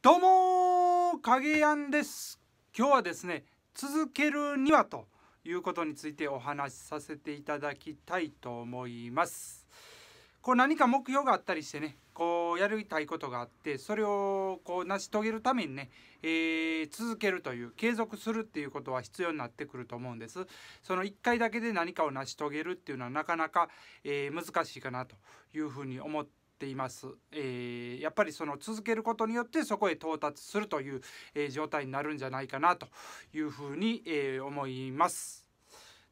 どうも影やんです今日はですね続けるにはということについてお話しさせていただきたいと思いますこう何か目標があったりしてねこうやりたいことがあってそれをこう成し遂げるためにね、えー、続けるという継続するっていうことは必要になってくると思うんですその1回だけで何かを成し遂げるっていうのはなかなか、えー、難しいかなというふうに思ってています、えー、やっぱりその続けることによってそこへ到達するという、えー、状態になるんじゃないかなというふうに、えー、思います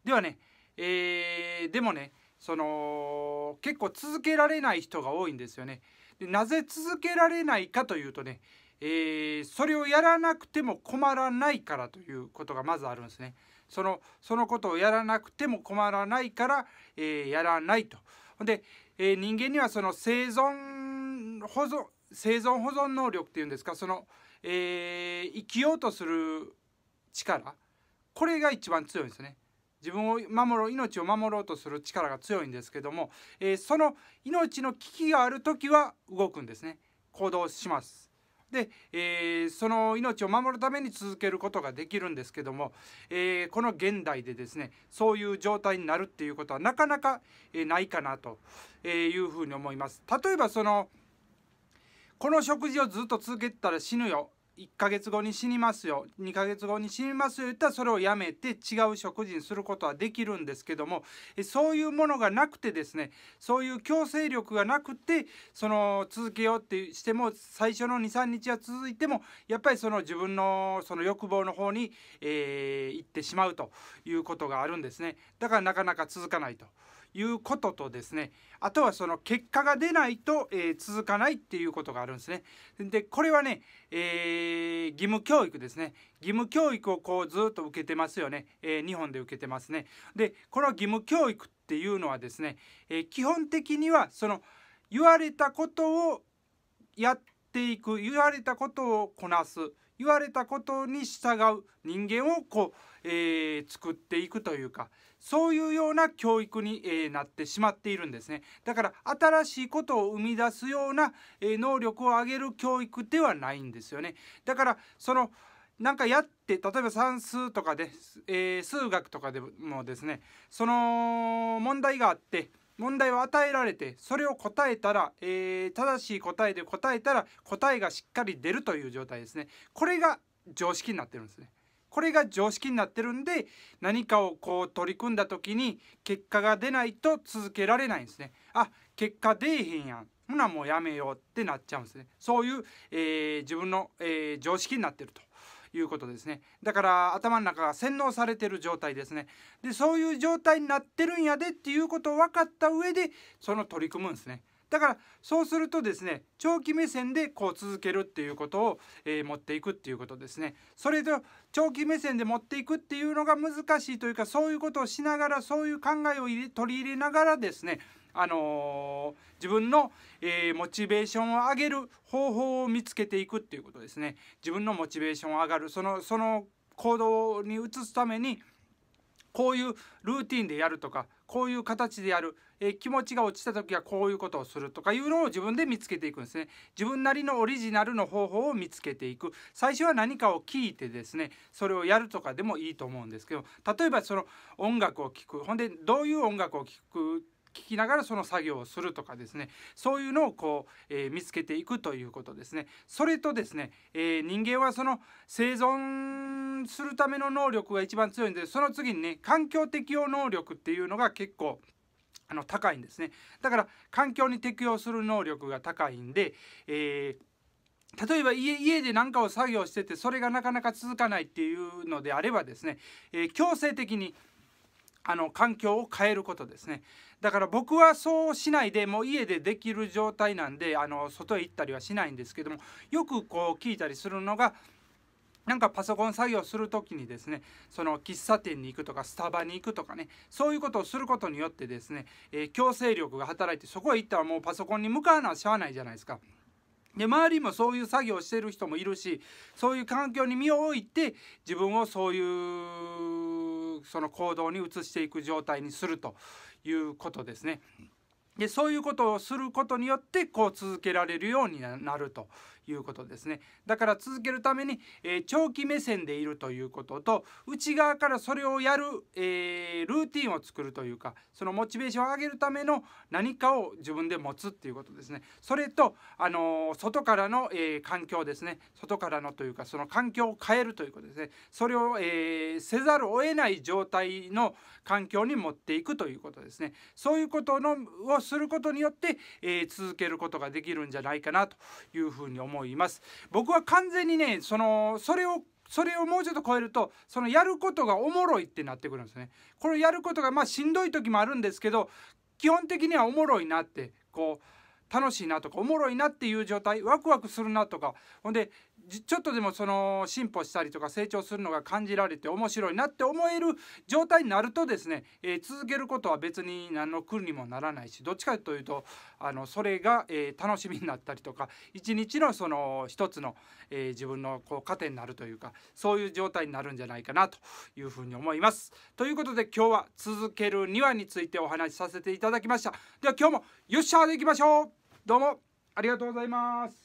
ではね、えー、でもねその結構続けられない人が多いんですよねでなぜ続けられないかというとね、えー、それをやらなくても困らないからということがまずあるんですねそのそのことをやらなくても困らないから、えー、やらないと。でえー、人間にはその生存保存生存保存能力っていうんですかその、えー、生きようとする力これが一番強いんですね。自分を守ろう命を守ろうとする力が強いんですけども、えー、その命の危機がある時は動くんですね行動しますで、えー、その命を守るために続けることができるんですけども、えー、この現代でですねそういう状態になるっていうことはなかなか、えないかなというふうに思います。例えばそのこの食事をずっと続けたら死ぬよ1ヶ月後に死にますよ2ヶ月後に死にますよ言ったらそれをやめて違う食事にすることはできるんですけどもそういうものがなくてですねそういう強制力がなくてその続けようってしても最初の23日は続いてもやっぱりその自分のその欲望の方に、えー、行ってしまうということがあるんですねだからなかなか続かないということとですねあとはその結果が出ないと、えー、続かないっていうことがあるんですね。でこれはね、えー、義務教育ですね義務教育をこうずっと受けてますよね、えー、日本で受けてますね。でこの義務教育っていうのはですね、え基本的にはその言われたことをやっていく言われたことをこなす言われたことに従う人間をこうえー、作っていくというかそういうような教育に、えー、なってしまっているんですねだから新しいことを生み出すような、えー、能力を上げる教育ではないんですよねだからそのなんかやって例えば算数とかで、え数学とかでもですねその問題があって問題を与えられてそれを答えたら、えー、正しい答えで答えたら答えがしっかり出るという状態ですねこれが常識になってるんですねこれが常識になってるんで何かをこう取り組んだ時に結果が出ないと続けられないんですね。あ結果出えへんやんほなもうやめようってなっちゃうんですね。そういう、えー、自分の、えー、常識になってると。いうことですねだから頭の中が洗脳されてる状態ですねでそういう状態になってるんやでっていうことを分かった上でその取り組むんですねだからそうするとですね長期目線でこう続けるっていうことを、えー、持っていくっていうことですねそれと長期目線で持っていくっていうのが難しいというかそういうことをしながらそういう考えを取り入れながらですねあのー、自分の、えー、モチベーションを上げる方法を見つけていくっていうことですね自分のモチベーションを上がるそのその行動に移すためにこういうルーティンでやるとかこういう形でやる、えー、気持ちが落ちた時はこういうことをするとかいうのを自分で見つけていくんですね自分なりのオリジナルの方法を見つけていく最初は何かを聞いてですねそれをやるとかでもいいと思うんですけど例えばその音楽を聴くほんでどういう音楽を聴く聞きながらその作業をするとかですねそういうのをこう、えー、見つけていくということですね。それとですね、えー、人間はその生存するための能力が一番強いんでその次にね環境適応能力っていうのが結構あの高いんですね。だから環境に適応する能力が高いんで、えー例えば家で何かを作業しててそれがなかなか続かないっていうのであればですね、えー、強制的にあの環境を変えることですねだから僕はそうしないでもう家でできる状態なんであの外へ行ったりはしないんですけどもよくこう聞いたりするのがなんかパソコン作業する時にですねその喫茶店に行くとかスタバに行くとかねそういうことをすることによってですね、えー、強制力が働いてそこへ行ったらもうパソコンに向かうのはしゃあないじゃないですか。で周りもそういう作業をしてる人もいるしそういう環境に身を置いて自分をそういうその行動に移していく状態にするということですね。でそういうことをすることによってこう続けられるようになるということですねだから続けるために、えー、長期目線でいるということと内側からそれをやる、えー、ルーティンを作るというかそのモチベーションを上げるための何かを自分で持つっていうことですねそれと、あのー、外からの、え環境ですね外からのというかその環境を変えるということですねそれを、えせざるを得ない状態の環境に持っていくということですねそういうことのをすることによって、えー、続けることができるんじゃないかなというふうに思います。僕は完全にねそのそれをそれをもうちょっと超えるとそのやることがおもろいってなってくるんですね。これやることがまあしんどい時もあるんですけど基本的にはおもろいなってこう楽しいなとかおもろいなっていう状態ワクワクするなとかほんでちょっとでもその進歩したりとか成長するのが感じられて面白いなって思える状態になるとですね、えー、続けることは別に何の苦にもならないしどっちかというとあのそれが、えー、楽しみになったりとか一日のその一つの、えー、自分のこう糧になるというかそういう状態になるんじゃないかなというふうに思います。ということで今日は続けるにはについてお話しさせていただきました。では今日もよっしゃーでいきましょうどうもありがとうございます。